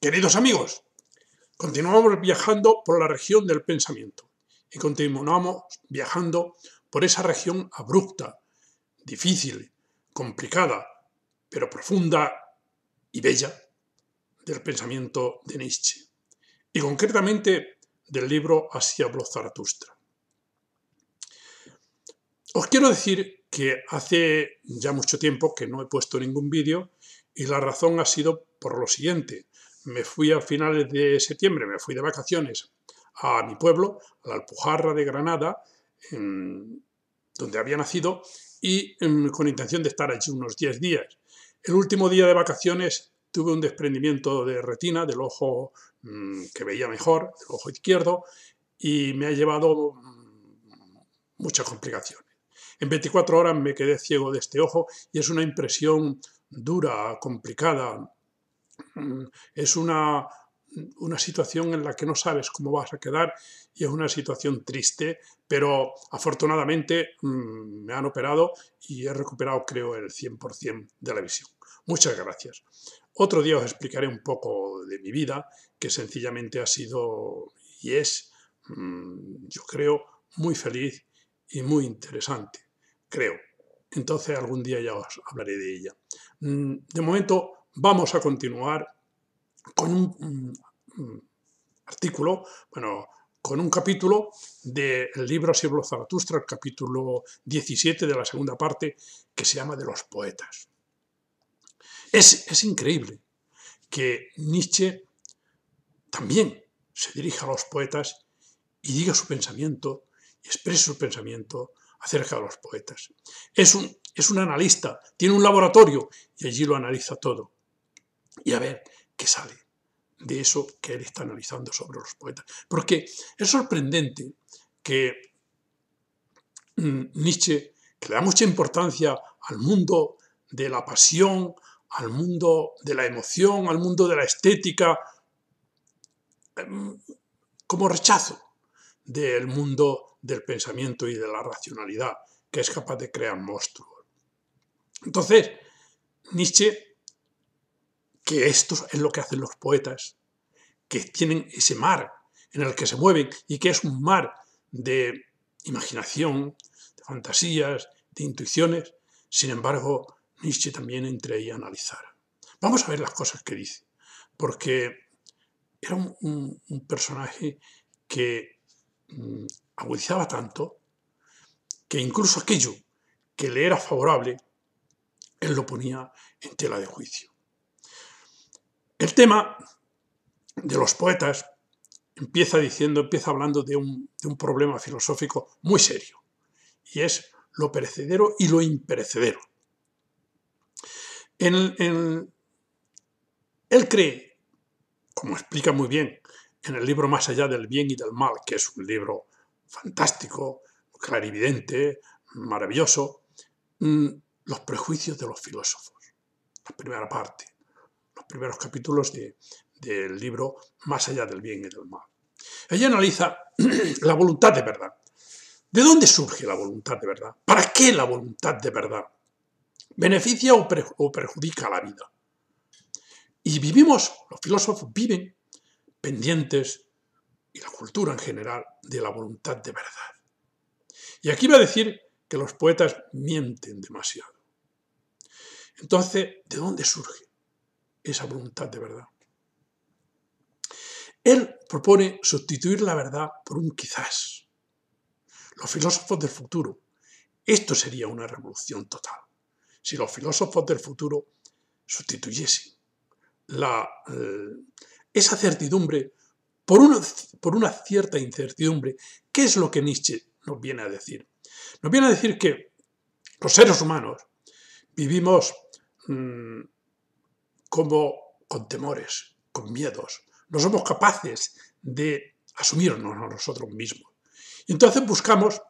Queridos amigos, continuamos viajando por la región del pensamiento y continuamos viajando por esa región abrupta, difícil, complicada, pero profunda y bella del pensamiento de Nietzsche y concretamente del libro Así habló Zaratustra. Os quiero decir que hace ya mucho tiempo que no he puesto ningún vídeo y la razón ha sido por lo siguiente me fui a finales de septiembre, me fui de vacaciones a mi pueblo, a la Alpujarra de Granada, donde había nacido, y em, con intención de estar allí unos 10 días. El último día de vacaciones tuve un desprendimiento de retina del ojo mm, que veía mejor, del ojo izquierdo, y me ha llevado mm, muchas complicaciones. En 24 horas me quedé ciego de este ojo y es una impresión dura, complicada, Mm, es una, situación en la que no sabes cómo vas a quedar y es una situación triste, pero afortunadamente mm, me han operado y he recuperado creo el 100% de la visión. Muchas gracias. Otro día os explicaré un poco de mi vida, que sencillamente ha sido y es, mm, yo creo, muy feliz y muy interesante, creo. Entonces algún día ya os hablaré de ella. De momento vamos a continuar con un, artículo, bueno, con un capítulo del libro siglo Zaratustra, el capítulo 17 de la segunda parte, que se llama De los poetas. Es, es increíble que Nietzsche también se dirija a los poetas y diga su pensamiento, y exprese su pensamiento acerca de los poetas. es un analista, tiene un laboratorio y allí lo analiza todo y a ver qué sale de eso que él está analizando sobre los poetas. Porque es sorprendente que mm, Nietzsche, que le da mucha importancia al mundo de la pasión, al mundo de la emoción, al mundo de la estética, mm, como rechazo del mundo del pensamiento y de la racionalidad, que es capaz de crear monstruos. Entonces, Nietzsche que esto es lo que hacen los poetas, que tienen ese mar en el que se mueven y que es un mar de imaginación, de fantasías, de intuiciones. Sin embargo, Nietzsche también entre a analizar. Vamos a ver las cosas que dice, porque era un, personaje que mm, agudizaba tanto que incluso aquello que le era favorable, él lo ponía en tela de juicio. El tema de los poetas empieza diciendo, empieza hablando de un, problema filosófico muy serio, y es lo perecedero y lo imperecedero. él cree, como explica muy bien en el libro Más allá del bien y del mal, que es un libro fantástico, clarividente, maravilloso, mm, los prejuicios de los filósofos, la primera parte primeros capítulos del libro Más allá del bien y del mal. Ella analiza la voluntad de verdad. ¿De dónde surge la voluntad de verdad? ¿Para qué la voluntad de verdad? ¿Beneficia o, o perjudica la vida? Y vivimos, los filósofos viven pendientes, y la cultura en general, de la voluntad de verdad. Y aquí va a decir que los poetas mienten demasiado. Entonces, ¿de dónde surge? esa voluntad de verdad. Él propone sustituir la verdad por un quizás. Los filósofos del futuro. Esto sería una revolución total. Si los filósofos del futuro sustituyesen la, eh, esa certidumbre por una, por una cierta incertidumbre, ¿qué es lo que Nietzsche nos viene a decir? Nos viene a decir que los seres humanos vivimos mm, como con temores, con miedos. No somos capaces de asumirnos a nosotros mismos. Y entonces buscamos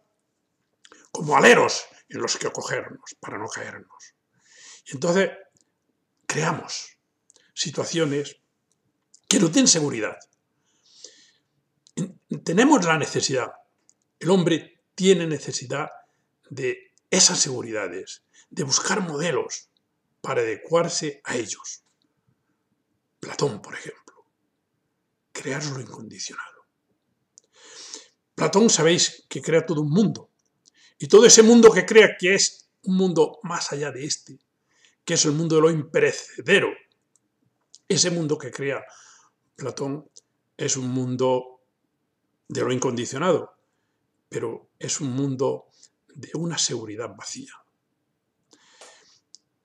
como aleros en los que acogernos para no caernos. entonces creamos situaciones que no tienen seguridad. Tenemos la necesidad, el hombre tiene necesidad de esas seguridades, de buscar modelos para adecuarse a ellos. Platón, por ejemplo. Crear lo incondicionado. Platón sabéis que crea todo un mundo. Y todo ese mundo que crea que es un mundo más allá de este, que es el mundo de lo imperecedero. Ese mundo que crea Platón es un mundo de lo incondicionado, pero es un mundo de una seguridad vacía.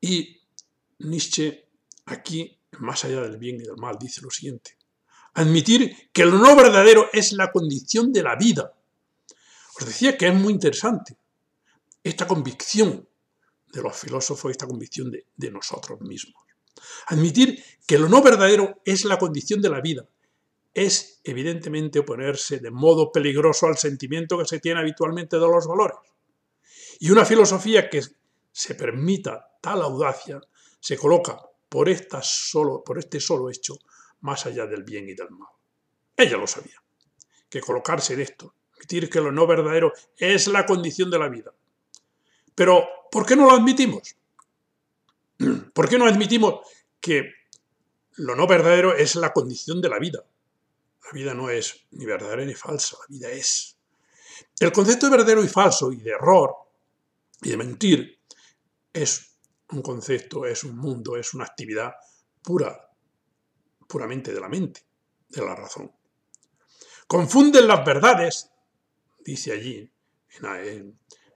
Y Nietzsche aquí más allá del bien y del mal, dice lo siguiente. Admitir que lo no verdadero es la condición de la vida. Os decía que es muy interesante esta convicción de los filósofos, esta convicción de, nosotros mismos. Admitir que lo no verdadero es la condición de la vida es evidentemente oponerse de modo peligroso al sentimiento que se tiene habitualmente de los valores. Y una filosofía que se permita tal audacia se coloca por, esta solo, por este solo hecho, más allá del bien y del mal. Ella lo sabía, que colocarse en esto, admitir que lo no verdadero es la condición de la vida. Pero, ¿por qué no lo admitimos? ¿Por qué no admitimos que lo no verdadero es la condición de la vida? La vida no es ni verdadera ni falsa, la vida es. El concepto de verdadero y falso y de error y de mentir es un concepto, es un mundo, es una actividad pura, puramente de la mente, de la razón. Confunden las verdades, dice allí,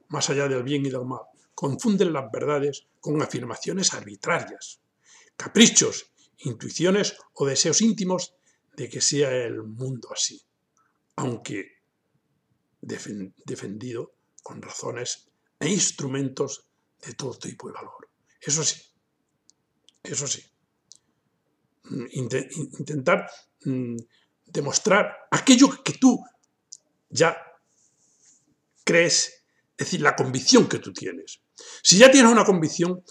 más allá del bien y del mal, confunden las verdades con afirmaciones arbitrarias, caprichos, intuiciones o deseos íntimos de que sea el mundo así, aunque defendido con razones e instrumentos de todo tipo de valor. Eso sí, eso sí. Mm, intentar mm, demostrar aquello que tú ya crees, es decir, la convicción que tú tienes. Si ya tienes una convicción,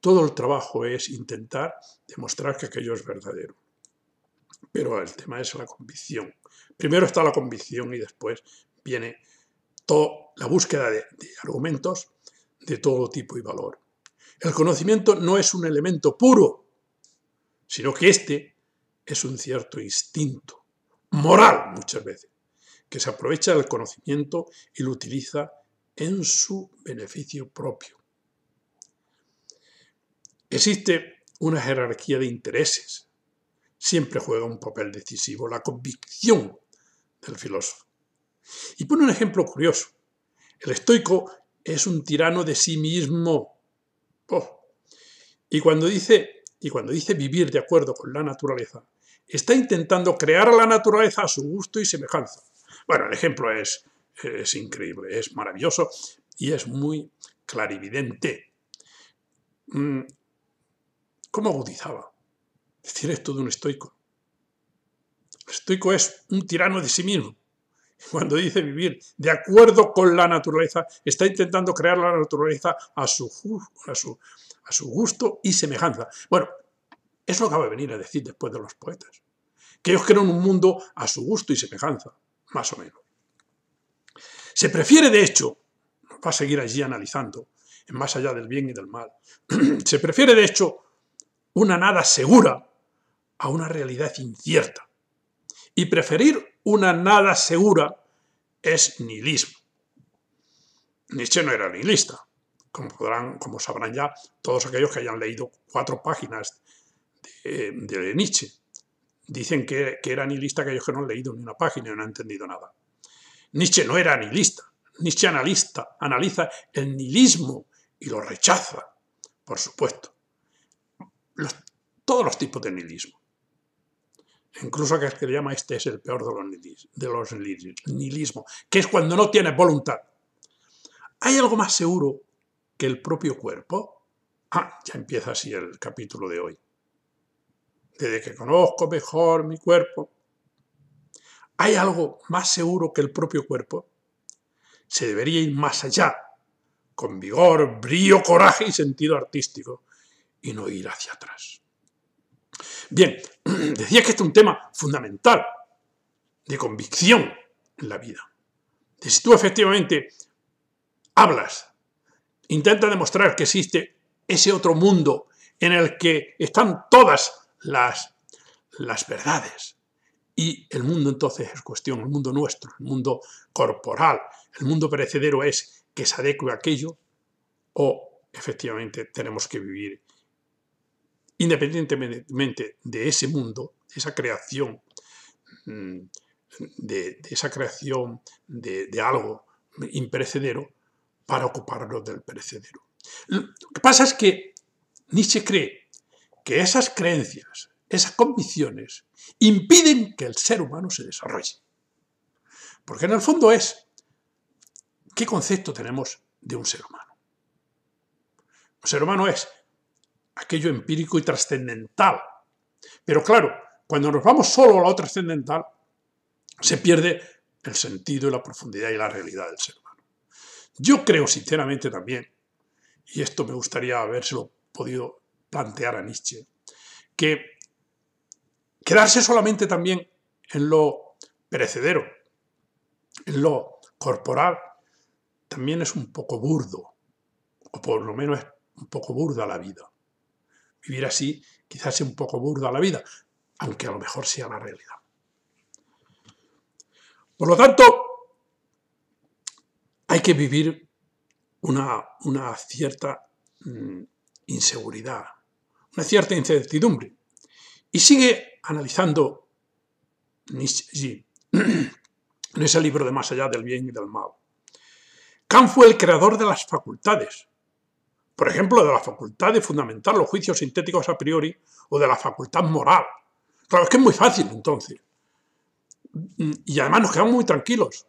todo el trabajo es intentar demostrar que aquello es verdadero. Pero el tema es la convicción. Primero está la convicción y después viene toda la búsqueda de argumentos de todo tipo y valor. El conocimiento no es un elemento puro, sino que este es un cierto instinto, moral muchas veces, que se aprovecha del conocimiento y lo utiliza en su beneficio propio. Existe una jerarquía de intereses. Siempre juega un papel decisivo la convicción del filósofo. Y pone un ejemplo curioso. El estoico es un tirano de sí mismo Oh. Y cuando dice, y cuando dice vivir de acuerdo con la naturaleza, está intentando crear a la naturaleza a su gusto y semejanza. Bueno, el ejemplo es, es increíble, es maravilloso y es muy clarividente. Mm, ¿Cómo agudizaba? Es decir esto de un estoico. estoico es un tirano de sí mismo. Cuando dice vivir de acuerdo con la naturaleza, está intentando crear la naturaleza a su, gusto y semejanza. Bueno, eso lo que va venir a decir después de los poetas. Que ellos crean un mundo a su gusto y semejanza, más o menos. Se prefiere, de hecho, va a seguir allí analizando, más allá del bien y del mal, se prefiere, de hecho, una nada segura a una realidad incierta. Y preferir una nada segura es nihilismo. Nietzsche no era nihilista, como, podrán, como sabrán ya todos aquellos que hayan leído cuatro páginas de, Nietzsche. Dicen que, era nihilista aquellos que no han leído ni una página y no han entendido nada. Nietzsche no era nihilista. Nietzsche analista, analiza el nihilismo y lo rechaza, por supuesto. todos los tipos de nihilismo. Incluso que le llama este es el peor de los, nihilismo, que es cuando no tienes voluntad. ¿Hay algo más seguro que el propio cuerpo? Ah, ya empieza así el capítulo de hoy. Desde que conozco mejor mi cuerpo, ¿hay algo más seguro que el propio cuerpo? Se debería ir más allá, con vigor, brío, coraje y sentido artístico, y no ir hacia atrás. Bien, decía que este es un tema fundamental de convicción en la vida. si tú efectivamente hablas, intenta demostrar que existe ese otro mundo en el que están todas las, las verdades. Y el mundo entonces es cuestión, el mundo nuestro, el mundo corporal, el mundo perecedero es que se adecue aquello o efectivamente tenemos que vivir independientemente de ese mundo, esa creación, mm, de, esa creación de, de, algo imperecedero para ocuparnos del perecedero. Lo que pasa es que Nietzsche cree que esas creencias, esas convicciones, impiden que el ser humano se desarrolle. Porque en el fondo es, ¿qué concepto tenemos de un ser humano? Un ser humano es aquello empírico y trascendental. Pero claro, cuando nos vamos solo a lo trascendental, se pierde el sentido y la profundidad y la realidad del ser humano. Yo creo sinceramente también, y esto me gustaría habérselo podido plantear a Nietzsche, que quedarse solamente también en lo perecedero, en lo corporal, también es un poco burdo, o por lo menos es un poco burda la vida. Vivir así quizás sea un poco burda la vida, aunque a lo mejor sea la realidad. Por lo tanto, hay que vivir una, cierta mm, inseguridad, una cierta incertidumbre. Y sigue analizando Nietzsche en ese libro de Más allá del bien y del mal. Kant fue el creador de las facultades, por ejemplo, de la facultad de fundamentar los juicios sintéticos a priori o de la facultad moral. Claro, es que es muy fácil entonces. Y además nos quedamos muy tranquilos,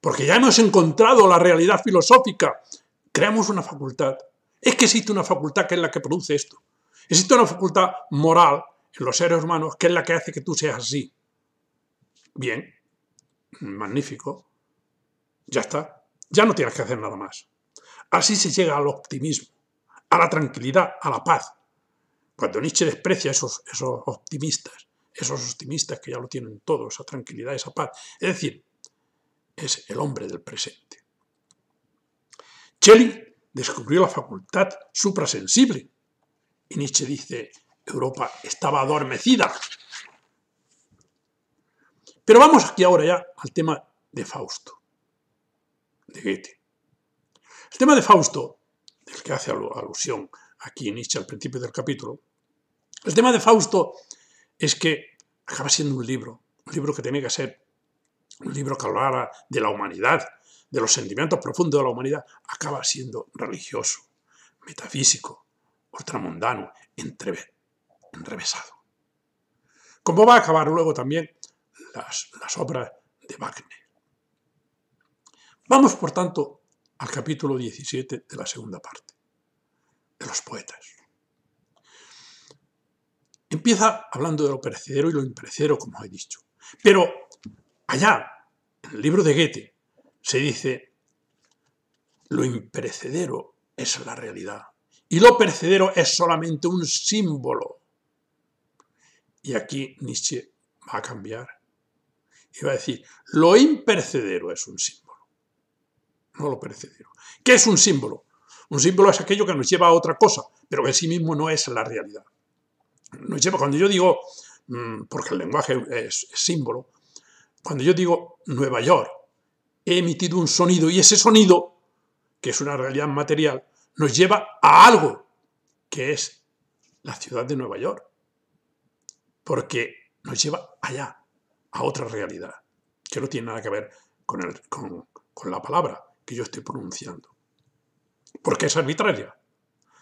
porque ya hemos encontrado la realidad filosófica. Creamos una facultad. Es que existe una facultad que es la que produce esto. Existe una facultad moral en los seres humanos que es la que hace que tú seas así. Bien, magnífico. Ya está. Ya no tienes que hacer nada más. Así se llega al optimismo, a la tranquilidad, a la paz. Cuando Nietzsche desprecia esos, esos optimistas, esos optimistas que ya lo tienen todo, esa tranquilidad, esa paz. Es decir, es el hombre del presente. Shelley descubrió la facultad suprasensible. Y Nietzsche dice, Europa estaba adormecida. Pero vamos aquí ahora ya al tema de Fausto, de Goethe. El tema de Fausto, del que hace alusión aquí Nietzsche al principio del capítulo, el tema de Fausto es que acaba siendo un libro, un libro que tenía que ser un libro que hablara de la humanidad, de los sentimientos profundos de la humanidad, acaba siendo religioso, metafísico, ultramundano, entreve, enrevesado. Como va a acabar luego también las, las obras de Wagner. Vamos, por tanto, al capítulo 17 de la segunda parte, de los poetas. Empieza hablando de lo perecedero y lo imperecedero, como he dicho. Pero allá, en el libro de Goethe, se dice, lo imperecedero es la realidad y lo perecedero es solamente un símbolo. Y aquí Nietzsche va a cambiar y va a decir, lo imperecedero es un símbolo no lo perecedero. ¿Qué es un símbolo? Un símbolo es aquello que nos lleva a otra cosa, pero que en sí mismo no es la realidad. Nos lleva, cuando yo digo, mm, porque el lenguaje es, símbolo, cuando yo digo Nueva York, he emitido un sonido y ese sonido, que es una realidad material, nos lleva a algo, que es la ciudad de Nueva York, porque nos lleva allá, a otra realidad, que no tiene nada que ver con, con la palabra, que yo estoy pronunciando. Porque es arbitraria.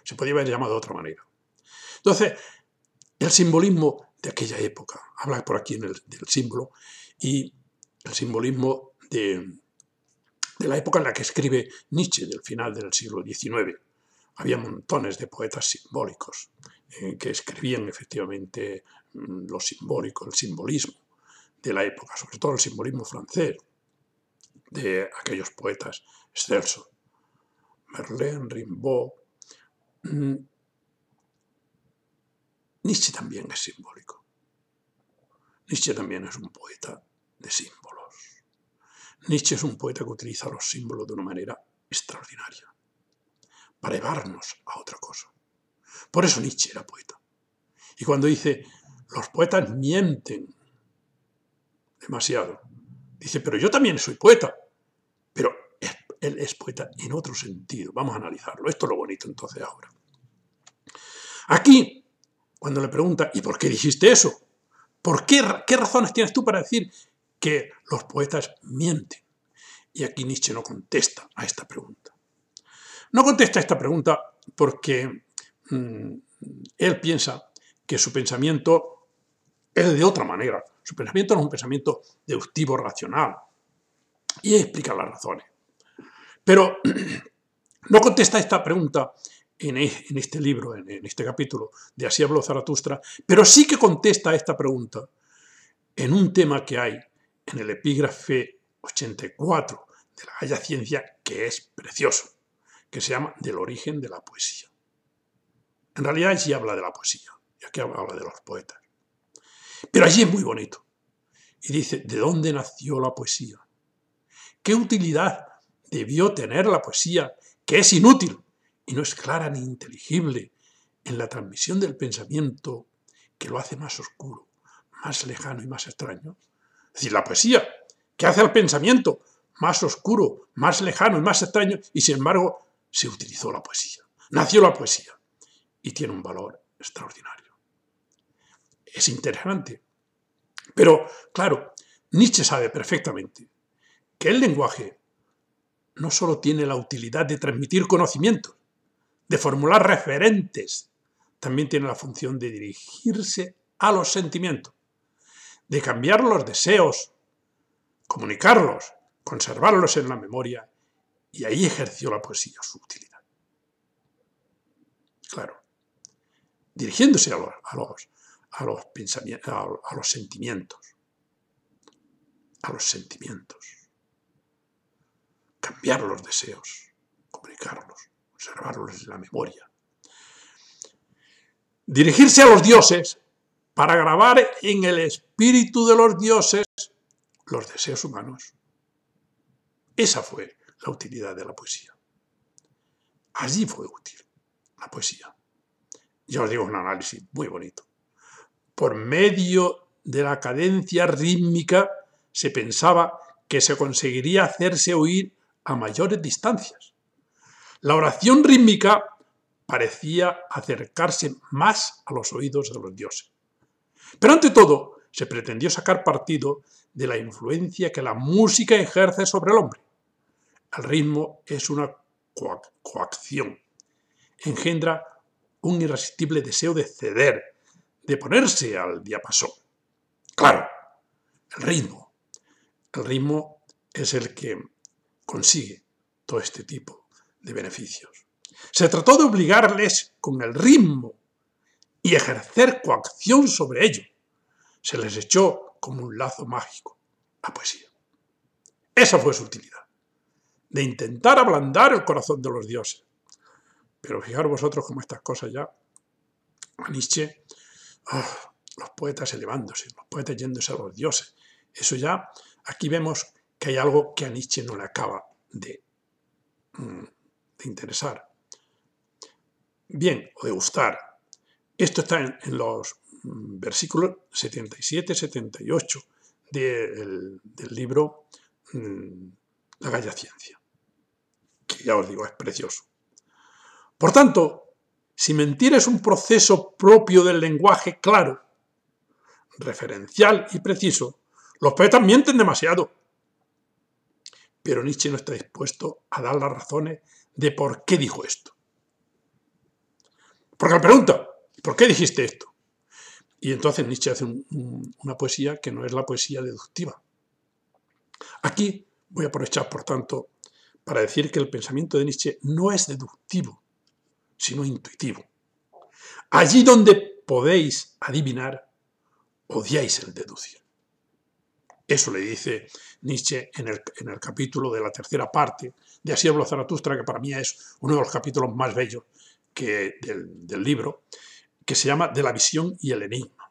Se podía haber llamado de otra manera. Entonces, el simbolismo de aquella época, habla por aquí del símbolo, y el simbolismo de, la época en la que escribe Nietzsche, del final del siglo XIX. Había montones de poetas simbólicos eh, que escribían efectivamente mm, lo simbólico, el simbolismo de la época, sobre todo el simbolismo francés, de aquellos poetas, Excelso, Merlén, Rimbaud, mm, Nietzsche también es simbólico. Nietzsche también es un poeta de símbolos. Nietzsche es un poeta que utiliza los símbolos de una manera extraordinaria, para llevarnos a otra cosa. Por eso Nietzsche era poeta. Y cuando dice, los poetas mienten demasiado, dice, pero yo también soy poeta él es poeta en otro sentido. Vamos a analizarlo. Esto es lo bonito entonces ahora. Aquí, cuando le pregunta, ¿y por qué dijiste eso? ¿Por qué, razones tienes tú para decir que los poetas mienten? Y aquí Nietzsche no contesta a esta pregunta. No contesta a esta pregunta porque mm, él piensa que su pensamiento es de otra manera. Su pensamiento no es un pensamiento deductivo racional. Y explica las razones. Pero no contesta esta pregunta en, e, este libro, en, este capítulo de Así habló Zaratustra, pero sí que contesta esta pregunta en un tema que hay en el epígrafe 84 de la Haya Ciencia, que es precioso, que se llama Del origen de la poesía. En realidad allí habla de la poesía, y aquí habla de los poetas. Pero allí es muy bonito. Y dice, ¿de dónde nació la poesía? ¿Qué utilidad debió tener la poesía, que es inútil y no es clara ni inteligible en la transmisión del pensamiento que lo hace más oscuro, más lejano y más extraño. Es decir, la poesía, que hace al pensamiento más oscuro, más lejano y más extraño, y sin embargo se utilizó la poesía, nació la poesía, y tiene un valor extraordinario. Es interesante. Pero, claro, Nietzsche sabe perfectamente que el lenguaje no solo tiene la utilidad de transmitir conocimientos, de formular referentes, también tiene la función de dirigirse a los sentimientos, de cambiar los deseos, comunicarlos, conservarlos en la memoria, y ahí ejerció la poesía su utilidad. Claro, dirigiéndose a los, a los sentimientos, a los sentimientos cambiar los deseos, comunicarlos, observarlos en la memoria. Dirigirse a los dioses para grabar en el espíritu de los dioses los deseos humanos. Esa fue la utilidad de la poesía. Allí fue útil la poesía. Ya os digo, un análisis muy bonito. Por medio de la cadencia rítmica se pensaba que se conseguiría hacerse oír mayores distancias. La oración rítmica parecía acercarse más a los oídos de los dioses. Pero ante todo, se pretendió sacar partido de la influencia que la música ejerce sobre el hombre. El ritmo es una coacción. Engendra un irresistible deseo de ceder, de ponerse al diapasón. Claro, el ritmo. El ritmo es el que consigue todo este tipo de beneficios. Se trató de obligarles con el ritmo y ejercer coacción sobre ello. Se les echó como un lazo mágico la poesía. Esa fue su utilidad, de intentar ablandar el corazón de los dioses. Pero fijaros vosotros cómo estas cosas ya, a Nietzsche, ah, los poetas elevándose, los poetas yéndose a los dioses. Eso ya, aquí vemos que hay algo que a Nietzsche no le acaba de, mm, interesar. Bien, o de gustar. Esto está en, los mm, versículos 77-78 del, del libro mm, La Galla Ciencia, que ya os digo, es precioso. Por tanto, si mentir es un proceso propio del lenguaje claro, referencial y preciso, los poetas mienten demasiado pero Nietzsche no está dispuesto a dar las razones de por qué dijo esto. Porque le pregunta, ¿por qué dijiste esto? Y entonces Nietzsche hace una poesía que no es la poesía deductiva. Aquí voy a aprovechar, por tanto, para decir que el pensamiento de Nietzsche no es deductivo, sino intuitivo. Allí donde podéis adivinar, odiáis el deducir. Eso le dice Nietzsche en el, capítulo de la tercera parte de Así habló Zaratustra, que para mí es uno de los capítulos más bellos del libro, que se llama De la visión y el enigma.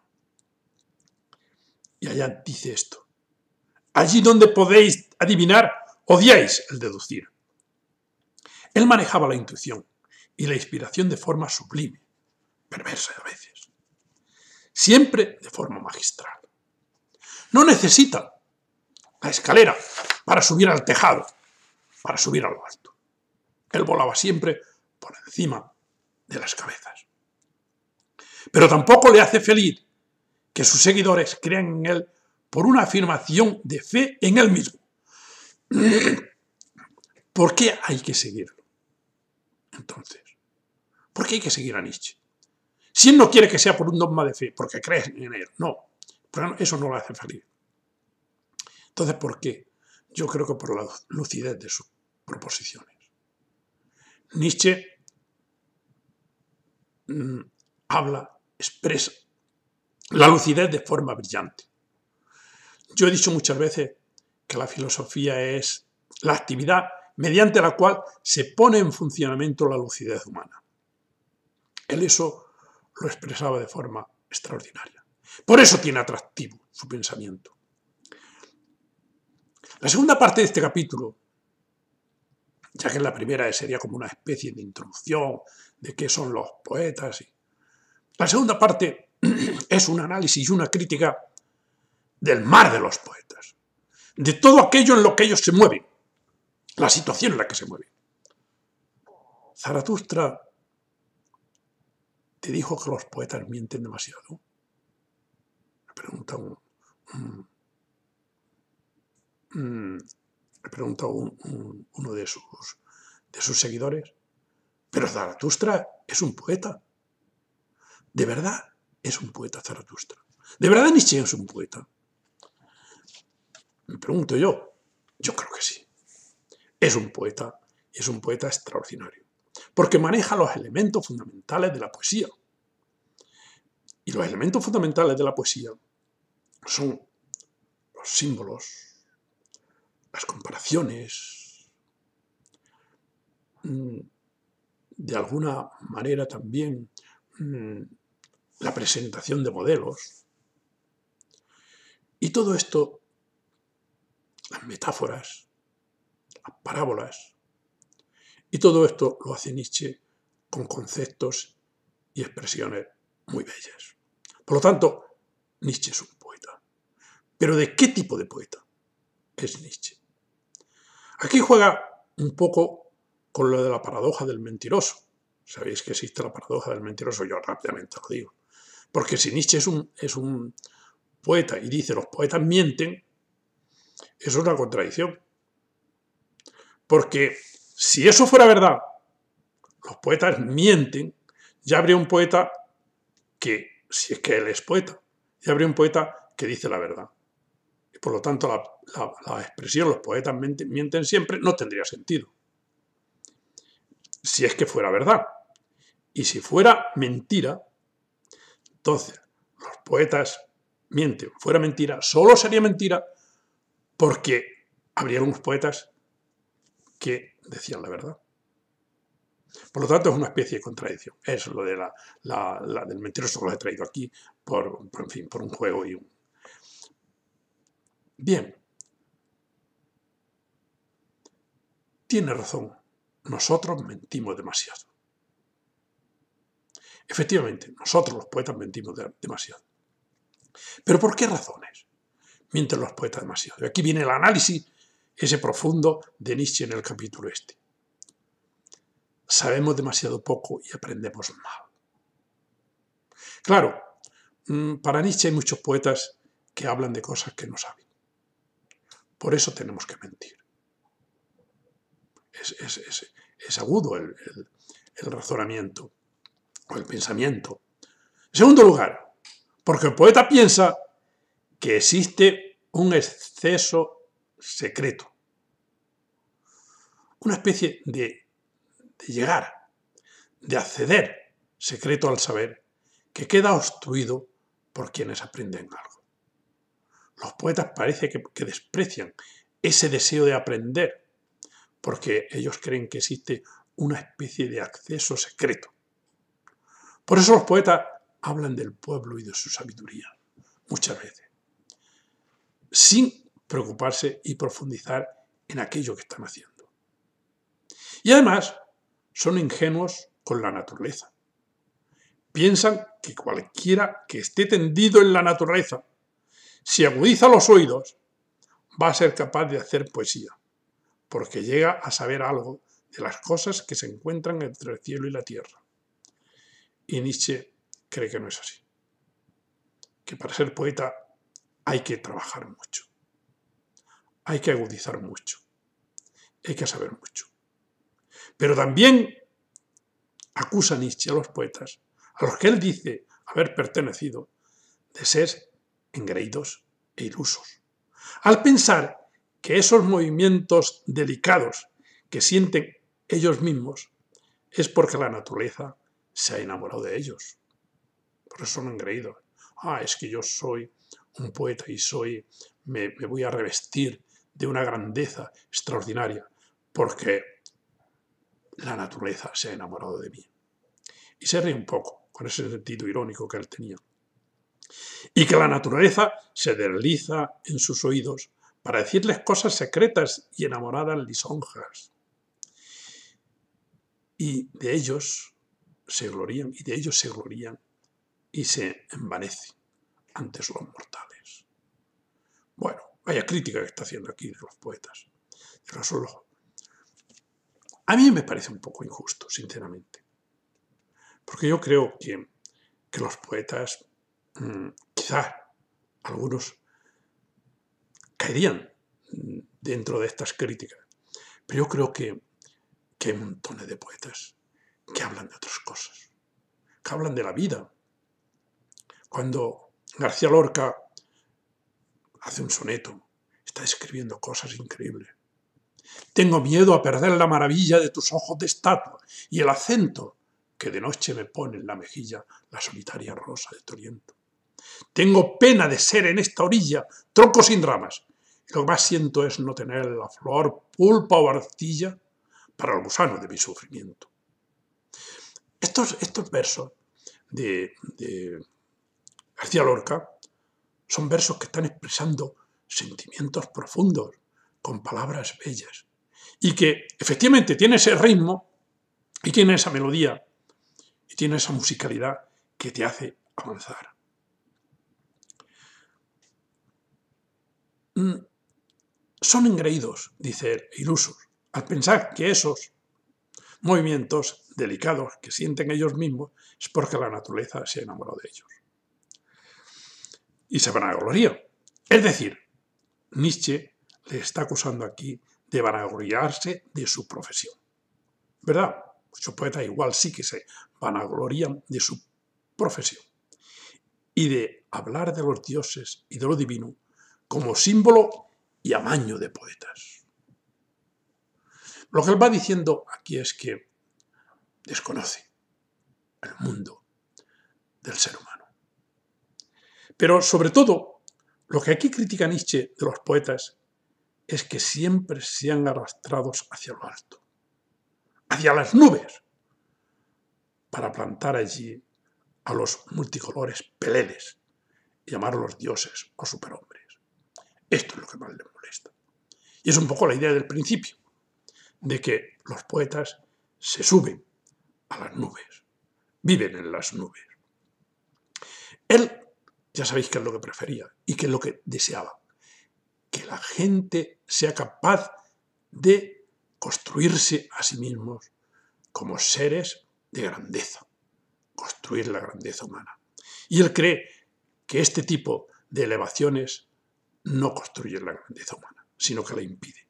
Y allá dice esto. Allí donde podéis adivinar, odiáis el deducir. Él manejaba la intuición y la inspiración de forma sublime, perversa a veces, siempre de forma magistral. No necesita la escalera para subir al tejado, para subir a lo alto. Él volaba siempre por encima de las cabezas. Pero tampoco le hace feliz que sus seguidores crean en él por una afirmación de fe en él mismo. ¿Por qué hay que seguirlo? Entonces, ¿por qué hay que seguir a Nietzsche? Si él no quiere que sea por un dogma de fe, porque creen en él, no. Pero eso no lo hace feliz. Entonces, ¿por qué? Yo creo que por la lucidez de sus proposiciones. Nietzsche mm, habla, expresa la lucidez de forma brillante. Yo he dicho muchas veces que la filosofía es la actividad mediante la cual se pone en funcionamiento la lucidez humana. Él eso lo expresaba de forma extraordinaria. Por eso tiene atractivo su pensamiento. La segunda parte de este capítulo, ya que la primera sería como una especie de introducción de qué son los poetas, y... la segunda parte es un análisis y una crítica del mar de los poetas, de todo aquello en lo que ellos se mueven, la situación en la que se mueven. Zaratustra te dijo que los poetas mienten demasiado pregunta mm, uno de sus, de seguidores. Pero Zaratustra es un poeta. De verdad es un poeta Zaratustra. De verdad Nietzsche es un poeta. Me pregunto yo. Yo creo que sí. Es un poeta es un poeta extraordinario. Porque maneja los elementos fundamentales de la poesía. Y los elementos fundamentales de la poesía son los símbolos, las comparaciones, mm, de alguna manera también mm, la presentación de modelos. Y todo esto, las metáforas, las parábolas, y todo esto lo hace Nietzsche con conceptos y expresiones muy bellas. Por lo tanto, Nietzsche es un pero ¿de qué tipo de poeta es Nietzsche? Aquí juega un poco con lo de la paradoja del mentiroso. Sabéis que existe la paradoja del mentiroso, yo rápidamente lo digo. Porque si Nietzsche es un, es un poeta y dice los poetas mienten, eso es una contradicción. Porque si eso fuera verdad, los poetas mienten, ya habría un poeta que, si es que él es poeta, ya habría un poeta que dice la verdad por lo tanto la, expresión, los poetas mienten, siempre, no tendría sentido. Si es que fuera verdad. Y si fuera mentira, entonces los poetas mienten, fuera mentira, solo sería mentira porque habría unos poetas que decían la verdad. Por lo tanto, es una especie de contradicción. Es lo de la, del mentiroso que lo he traído aquí por, en fin, por un juego y un, Bien. Tiene razón. Nosotros mentimos demasiado. Efectivamente, nosotros los poetas mentimos demasiado. ¿Pero por qué razones? Mientras los poetas demasiado. Y aquí viene el análisis, ese profundo de Nietzsche en el capítulo este. Sabemos demasiado poco y aprendemos mal. Claro, mm, para Nietzsche hay muchos poetas que hablan de cosas que no saben. Por eso tenemos que mentir. Es, agudo el, razonamiento o el pensamiento. En segundo lugar, porque el poeta piensa que existe un exceso secreto, una especie de llegar, de acceder secreto al saber que queda obstruido por quienes aprenden algo. Los poetas parece que, que desprecian ese deseo de aprender, porque ellos creen que existe una especie de acceso secreto. Por eso los poetas hablan del pueblo y de su sabiduría, muchas veces, sin preocuparse y profundizar en aquello que están haciendo. Y además, son ingenuos con la naturaleza. Piensan que cualquiera que esté tendido en la naturaleza si agudiza los oídos, va a ser capaz de hacer poesía, porque llega a saber algo de las cosas que se encuentran entre el cielo y la tierra. Y Nietzsche cree que no es así, que para ser poeta hay que trabajar mucho, hay que agudizar mucho, hay que saber mucho. Pero también acusa Nietzsche a los poetas, a los que él dice haber pertenecido, de ser engreídos e ilusos. Al pensar que esos movimientos delicados que sienten ellos mismos es porque la naturaleza se ha enamorado de ellos. Por eso son engreídos. Ah, es que yo soy un poeta y soy, me, me voy a revestir de una grandeza extraordinaria, porque la naturaleza se ha enamorado de mí. Y se ríe un poco con ese sentido irónico que él tenía y que la naturaleza se desliza en sus oídos para decirles cosas secretas y enamoradas lisonjas. Y de ellos se glorían, y de ellos se glorían, y se envanecen ante los mortales. Bueno, vaya crítica que está haciendo aquí de los poetas, de A mí me parece un poco injusto, sinceramente. Porque yo creo que, que los poetas Mm, quizás algunos caerían mm, dentro de estas críticas. Pero yo creo que, que hay montones de poetas que hablan de otras cosas, que hablan de la vida. Cuando García Lorca hace un soneto, está escribiendo cosas increíbles. Tengo miedo a perder la maravilla de tus ojos de estatua y el acento que de noche me pone en la mejilla la solitaria rosa de tu tengo pena de ser en esta orilla, tronco sin ramas. lo que más siento es no tener la flor, pulpa o arcilla para el gusano de mi sufrimiento. Estos, estos versos de, de García Lorca son versos que están expresando sentimientos profundos, con palabras bellas, y que efectivamente tiene ese ritmo y tiene esa melodía y tiene esa musicalidad que te hace avanzar. Mm, son engreídos, dice e ilusos, al pensar que esos movimientos delicados que sienten ellos mismos es porque la naturaleza se ha enamorado de ellos. Y se gloriar, Es decir, Nietzsche le está acusando aquí de vanagloriarse de su profesión. ¿Verdad? Muchos pues poetas igual sí que se vanaglorían de su profesión. Y de hablar de los dioses y de lo divino como símbolo y amaño de poetas. Lo que él va diciendo aquí es que desconoce el mundo del ser humano. Pero sobre todo, lo que aquí critica Nietzsche de los poetas es que siempre se han arrastrados hacia lo alto, hacia las nubes, para plantar allí a los multicolores peleles y llamarlos dioses o superhombres. Esto es lo que más le molesta. Y es un poco la idea del principio, de que los poetas se suben a las nubes, viven en las nubes. Él, ya sabéis qué es lo que prefería y qué es lo que deseaba, que la gente sea capaz de construirse a sí mismos como seres de grandeza, construir la grandeza humana. Y él cree que este tipo de elevaciones no construye la grandeza humana, sino que la impide.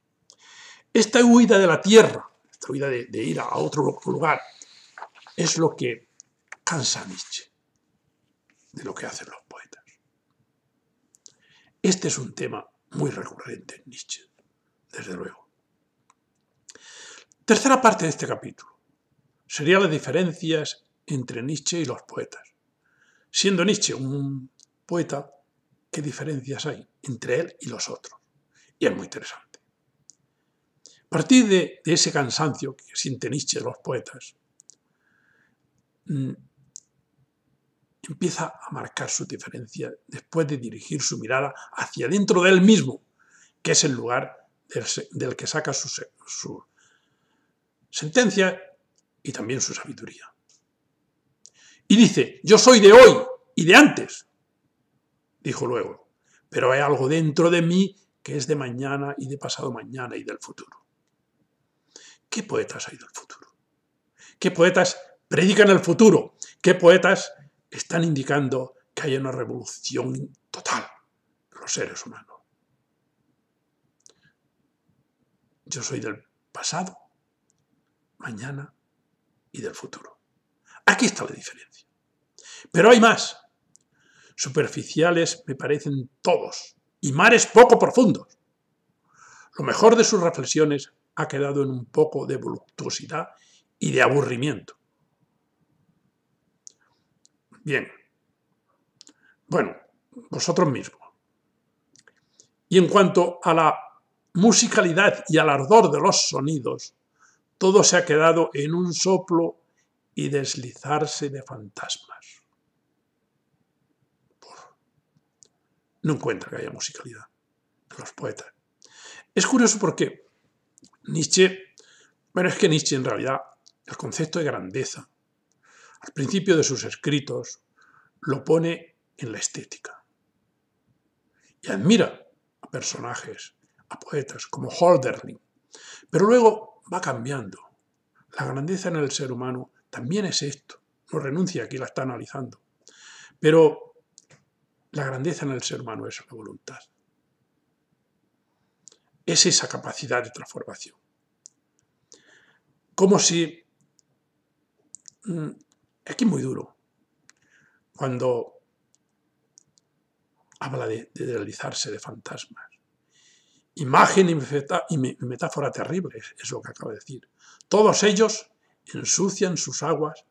Esta huida de la tierra, esta huida de, ir a otro lugar, es lo que cansa a Nietzsche de lo que hacen los poetas. Este es un tema muy recurrente en Nietzsche, desde luego. Tercera parte de este capítulo sería las diferencias entre Nietzsche y los poetas. Siendo Nietzsche un poeta, qué diferencias hay entre él y los otros. Y es muy interesante. A partir de, ese cansancio que sienten Nietzsche los poetas, mm, empieza a marcar su diferencia después de dirigir su mirada hacia dentro de él mismo, que es el lugar del, que saca su sentencia y también su sabiduría. Y dice, yo soy de hoy y de antes, dijo luego, pero hay algo dentro de mí que es de mañana y de pasado mañana y del futuro. ¿Qué poetas hay del futuro? ¿Qué poetas predican el futuro? ¿Qué poetas están indicando que hay una revolución total los seres humanos? Yo soy del pasado, mañana y del futuro. Aquí está la diferencia. Pero hay más superficiales me parecen todos, y mares poco profundos. Lo mejor de sus reflexiones ha quedado en un poco de voluptuosidad y de aburrimiento. Bien. Bueno, vosotros mismos. Y en cuanto a la musicalidad y al ardor de los sonidos, todo se ha quedado en un soplo y deslizarse de fantasmas. no encuentra que haya musicalidad en los poetas. Es curioso porque Nietzsche, bueno, es que Nietzsche en realidad, el concepto de grandeza, al principio de sus escritos, lo pone en la estética. Y admira a personajes, a poetas, como Holderlin. Pero luego va cambiando. La grandeza en el ser humano también es esto. No renuncia, aquí la está analizando. Pero la grandeza en el ser humano es la voluntad. Es esa capacidad de transformación. Como si... Mm, aquí es muy duro. Cuando habla de, realizarse de fantasmas. Imagen y metáfora terribles, es lo que acaba de decir. Todos ellos ensucian sus aguas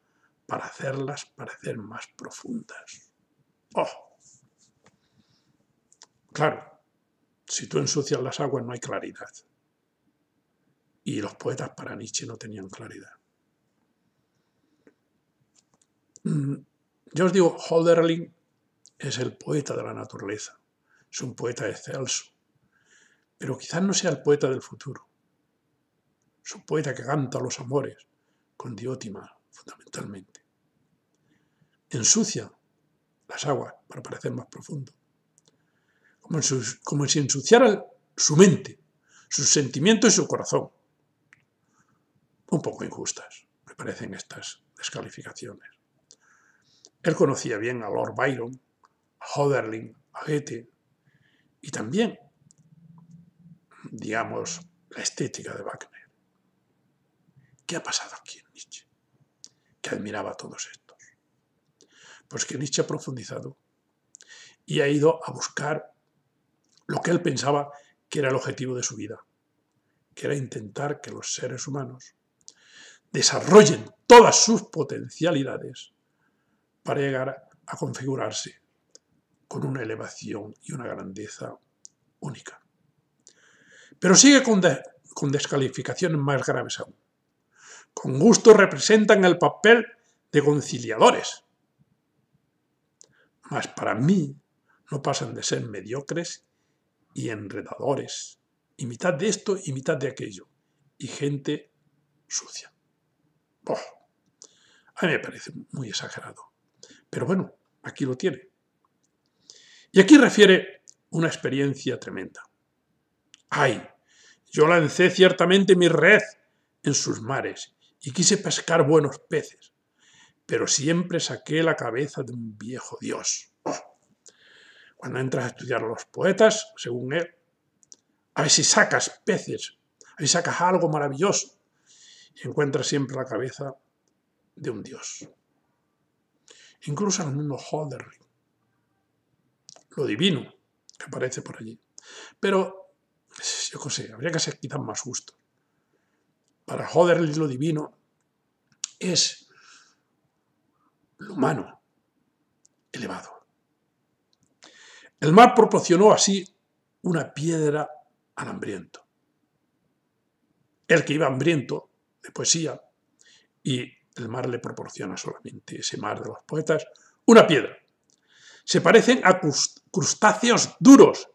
para hacerlas parecer más profundas. ¡Oh! Claro, si tú ensucias las aguas no hay claridad. Y los poetas para Nietzsche no tenían claridad. Mm, yo os digo, Holderling es el poeta de la naturaleza, es un poeta excelso, pero quizás no sea el poeta del futuro. Es un poeta que canta los amores, con diótima fundamentalmente. Ensucia las aguas para parecer más profundo como, si ensuciara su mente, sus sentimientos y su corazón. Un poco injustas, me parecen estas descalificaciones. Él conocía bien a Lord Byron, a Hodderling, a Goethe, y también, digamos, la estética de Wagner. ¿Qué ha pasado aquí en Nietzsche? Que admiraba a todos estos. Pues que Nietzsche ha profundizado y ha ido a buscar lo que él pensaba que era el objetivo de su vida, que era intentar que los seres humanos desarrollen todas sus potencialidades para llegar a configurarse con una elevación y una grandeza única. Pero sigue con, con descalificaciones más graves aún. Con gusto representan el papel de conciliadores. Mas para mí no pasan de ser mediocres y enredadores, y mitad de esto y mitad de aquello, y gente sucia. Oh, a mí me parece muy exagerado. Pero bueno, aquí lo tiene. Y aquí refiere una experiencia tremenda. ¡Ay! Yo lancé ciertamente mi red en sus mares y quise pescar buenos peces, pero siempre saqué la cabeza de un viejo dios cuando entras a estudiar a los poetas, según él, a ver si sacas peces, a ver si sacas algo maravilloso y encuentras siempre la cabeza de un dios. Incluso en el mundo Holderling, lo divino que aparece por allí. Pero, yo qué sé, habría que ser quizás más justo. Para Holderling lo divino es lo humano elevado. El mar proporcionó así una piedra al hambriento. El que iba hambriento de poesía, y el mar le proporciona solamente ese mar de los poetas, una piedra. Se parecen a crustáceos duros,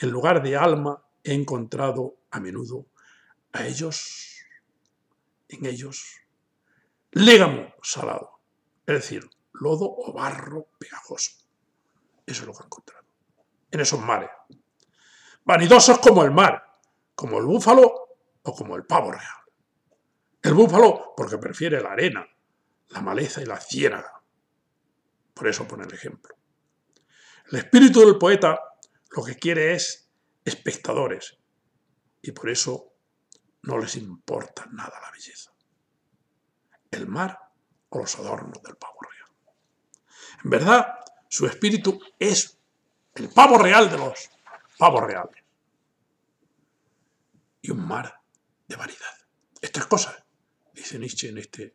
y en lugar de alma he encontrado a menudo a ellos, en ellos, légamo salado, es decir, lodo o barro pegajoso. Eso es lo que he encontrado en esos mares. Vanidosos como el mar, como el búfalo o como el pavo real. El búfalo porque prefiere la arena, la maleza y la ciénaga. Por eso pone el ejemplo. El espíritu del poeta lo que quiere es espectadores y por eso no les importa nada la belleza. El mar o los adornos del pavo real. En verdad, su espíritu es el pavo real de los pavos reales. Y un mar de variedad. Estas cosas, dice Nietzsche en este,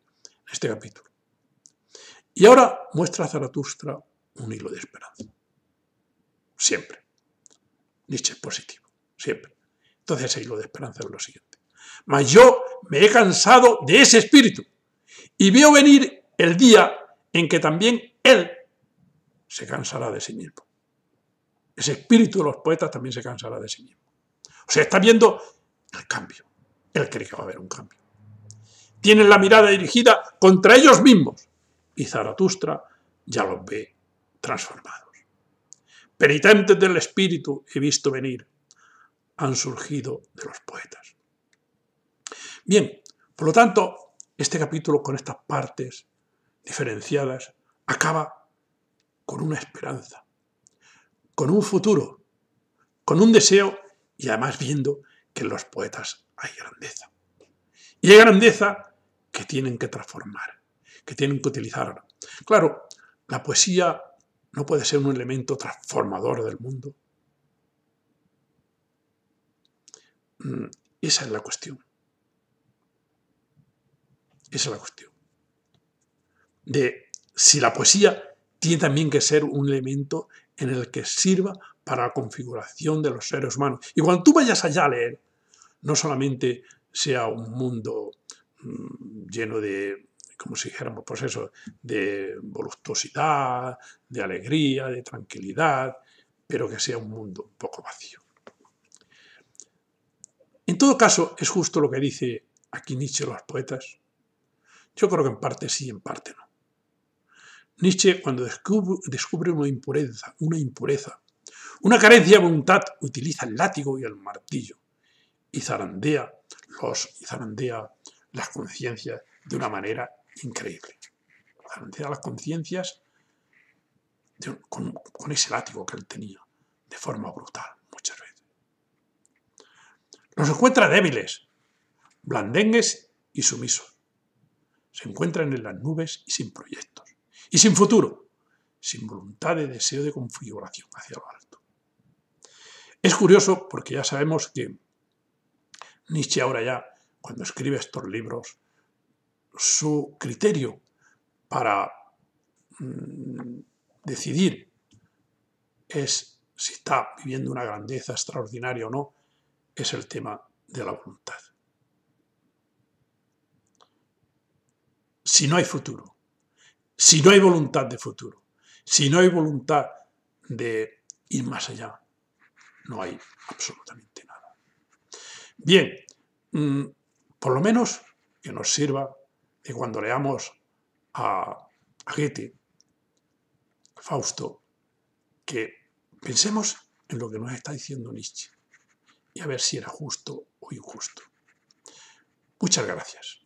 este capítulo. Y ahora muestra a Zaratustra un hilo de esperanza. Siempre. Nietzsche es positivo. Siempre. Entonces ese hilo de esperanza es lo siguiente. Mas yo me he cansado de ese espíritu y veo venir el día en que también él se cansará de sí mismo ese espíritu de los poetas también se cansará de sí mismo. O sea, está viendo el cambio. Él cree que va a haber un cambio. Tienen la mirada dirigida contra ellos mismos. Y Zaratustra ya los ve transformados. Penitentes del espíritu he visto venir. Han surgido de los poetas. Bien, por lo tanto, este capítulo con estas partes diferenciadas acaba con una esperanza con un futuro, con un deseo y además viendo que en los poetas hay grandeza. Y hay grandeza que tienen que transformar, que tienen que utilizar. Claro, la poesía no puede ser un elemento transformador del mundo. Mm, esa es la cuestión. Esa es la cuestión. De si la poesía tiene también que ser un elemento en el que sirva para la configuración de los seres humanos. Y cuando tú vayas allá a leer, no solamente sea un mundo mm, lleno de, como si dijéramos, pues de voluptuosidad, de alegría, de tranquilidad, pero que sea un mundo un poco vacío. En todo caso, es justo lo que dice aquí Nietzsche los poetas. Yo creo que en parte sí, en parte no. Nietzsche, cuando descubre una impureza, una impureza, una carencia de voluntad, utiliza el látigo y el martillo y zarandea, los, las conciencias de una manera increíble. Zarandea las conciencias con, con ese látigo que él tenía, de forma brutal, muchas veces. Los encuentra débiles, blandengues y sumisos. Se encuentran en las nubes y sin proyectos y sin futuro, sin voluntad de deseo de configuración hacia lo alto. Es curioso porque ya sabemos que Nietzsche ahora ya, cuando escribe estos libros, su criterio para mm, decidir es si está viviendo una grandeza extraordinaria o no, es el tema de la voluntad. Si no hay futuro, si no hay voluntad de futuro, si no hay voluntad de ir más allá, no hay absolutamente nada. Bien, mm, por lo menos que nos sirva que cuando leamos a, a Goethe, Fausto, que pensemos en lo que nos está diciendo Nietzsche y a ver si era justo o injusto. Muchas gracias.